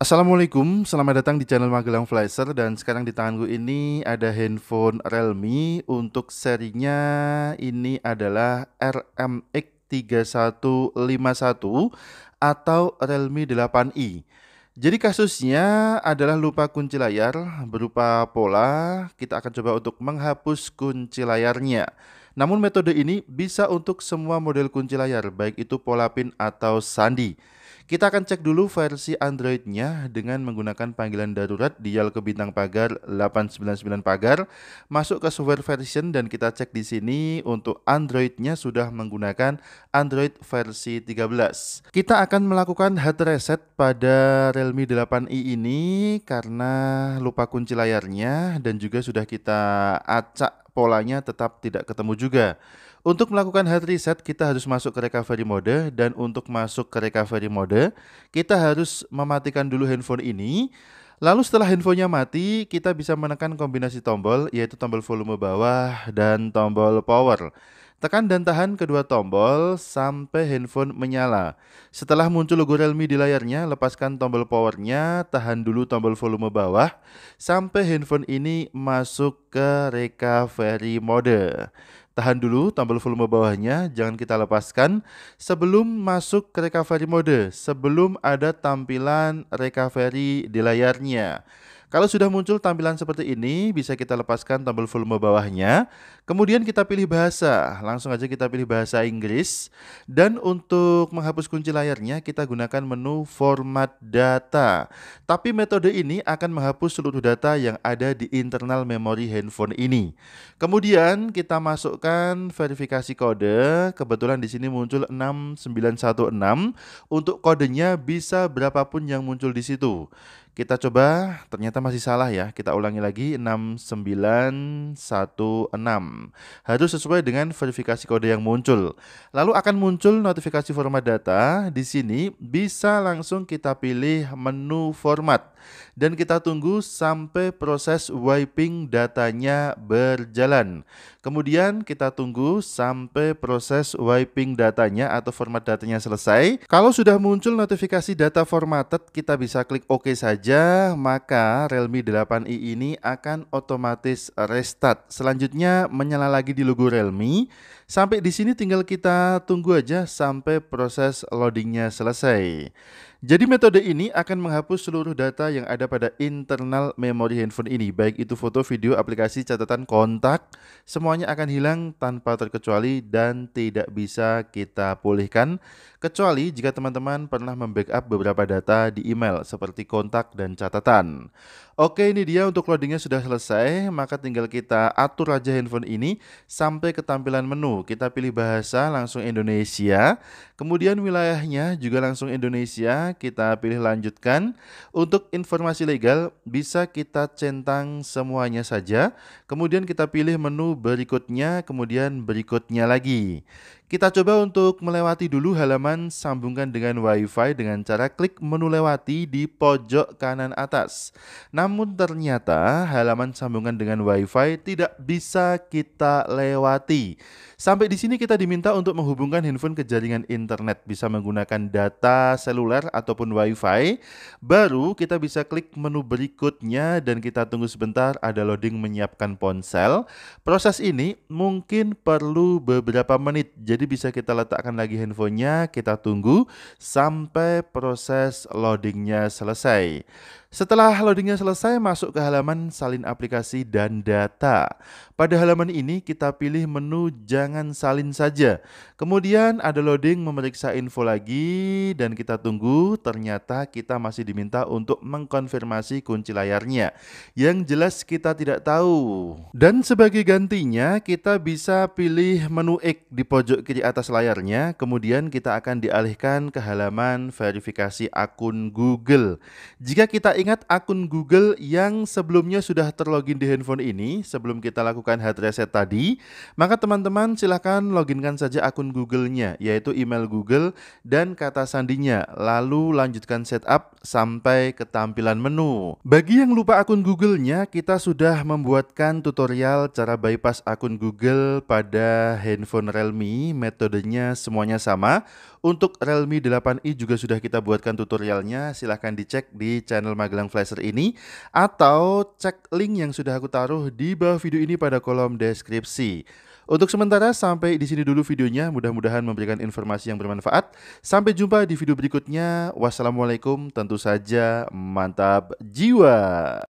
Assalamualaikum, selamat datang di channel Magelang Flasher dan sekarang di tanganku ini ada handphone Realme untuk serinya ini adalah RMX3151 atau Realme 8i. Jadi kasusnya adalah lupa kunci layar berupa pola, kita akan coba untuk menghapus kunci layarnya. Namun metode ini bisa untuk semua model kunci layar, baik itu pola pin atau sandi. Kita akan cek dulu versi Android-nya dengan menggunakan panggilan darurat dial ke bintang pagar 899 pagar, masuk ke software version dan kita cek di sini untuk Android-nya sudah menggunakan Android versi 13. Kita akan melakukan hard reset pada Realme 8i ini karena lupa kunci layarnya dan juga sudah kita acak polanya tetap tidak ketemu juga. Untuk melakukan hard reset, kita harus masuk ke recovery mode dan untuk masuk ke recovery mode, kita harus mematikan dulu handphone ini. Lalu setelah handphonenya mati, kita bisa menekan kombinasi tombol yaitu tombol volume bawah dan tombol power. Tekan dan tahan kedua tombol sampai handphone menyala. Setelah muncul logo Realme di layarnya, lepaskan tombol powernya, tahan dulu tombol volume bawah sampai handphone ini masuk ke recovery mode. Tahan dulu tombol volume bawahnya, jangan kita lepaskan sebelum masuk ke recovery mode, sebelum ada tampilan recovery di layarnya. Kalau sudah muncul tampilan seperti ini, bisa kita lepaskan tombol volume bawahnya. Kemudian kita pilih bahasa. Langsung aja kita pilih bahasa Inggris. Dan untuk menghapus kunci layarnya, kita gunakan menu format data. Tapi metode ini akan menghapus seluruh data yang ada di internal memori handphone ini. Kemudian kita masukkan verifikasi kode. Kebetulan di sini muncul 6916. Untuk kodenya bisa berapapun yang muncul di situ. Kita coba, ternyata masih salah ya. Kita ulangi lagi 6916. Harus sesuai dengan verifikasi kode yang muncul. Lalu akan muncul notifikasi format data. Di sini bisa langsung kita pilih menu format dan kita tunggu sampai proses wiping datanya berjalan. Kemudian kita tunggu sampai proses wiping datanya atau format datanya selesai. Kalau sudah muncul notifikasi data formatted, kita bisa klik OK saja, maka Realme 8i ini akan otomatis restart. Selanjutnya menyala lagi di logo Realme Sampai di sini tinggal kita tunggu aja sampai proses loadingnya selesai. Jadi metode ini akan menghapus seluruh data yang ada pada internal memori handphone ini, baik itu foto, video, aplikasi, catatan, kontak, semuanya akan hilang tanpa terkecuali dan tidak bisa kita pulihkan, kecuali jika teman-teman pernah membackup beberapa data di email seperti kontak dan catatan. Oke ini dia untuk loadingnya sudah selesai, maka tinggal kita atur aja handphone ini sampai ke tampilan menu kita pilih bahasa langsung Indonesia, kemudian wilayahnya juga langsung Indonesia. Kita pilih lanjutkan. Untuk informasi legal bisa kita centang semuanya saja. Kemudian kita pilih menu berikutnya, kemudian berikutnya lagi. Kita coba untuk melewati dulu halaman sambungkan dengan WiFi dengan cara klik menu lewati di pojok kanan atas. Namun ternyata halaman sambungan dengan WiFi tidak bisa kita lewati. Sampai di sini kita diminta untuk menghubungkan handphone ke jaringan internet bisa menggunakan data seluler ataupun WiFi. Baru kita bisa klik menu berikutnya dan kita tunggu sebentar ada loading menyiapkan ponsel. Proses ini mungkin perlu beberapa menit. Jadi jadi bisa kita letakkan lagi handphonenya, kita tunggu sampai proses loadingnya selesai. Setelah loadingnya selesai, masuk ke halaman salin aplikasi dan data. Pada halaman ini kita pilih menu jangan salin saja. Kemudian ada loading memeriksa info lagi dan kita tunggu. Ternyata kita masih diminta untuk mengkonfirmasi kunci layarnya. Yang jelas kita tidak tahu. Dan sebagai gantinya kita bisa pilih menu X di pojok kiri atas layarnya. Kemudian kita akan dialihkan ke halaman verifikasi akun Google. Jika kita ingat akun Google yang sebelumnya sudah terlogin di handphone ini sebelum kita lakukan hard reset tadi, maka teman-teman silahkan loginkan saja akun Google-nya, yaitu email Google dan kata sandinya, lalu lanjutkan setup sampai ke tampilan menu. Bagi yang lupa akun Google-nya, kita sudah membuatkan tutorial cara bypass akun Google pada handphone Realme, metodenya semuanya sama untuk Realme 8i juga sudah kita buatkan tutorialnya, silahkan dicek di channel Magelang Flasher ini atau cek link yang sudah aku taruh di bawah video ini pada kolom deskripsi. Untuk sementara sampai di sini dulu videonya, mudah-mudahan memberikan informasi yang bermanfaat. Sampai jumpa di video berikutnya. Wassalamualaikum, tentu saja mantap jiwa.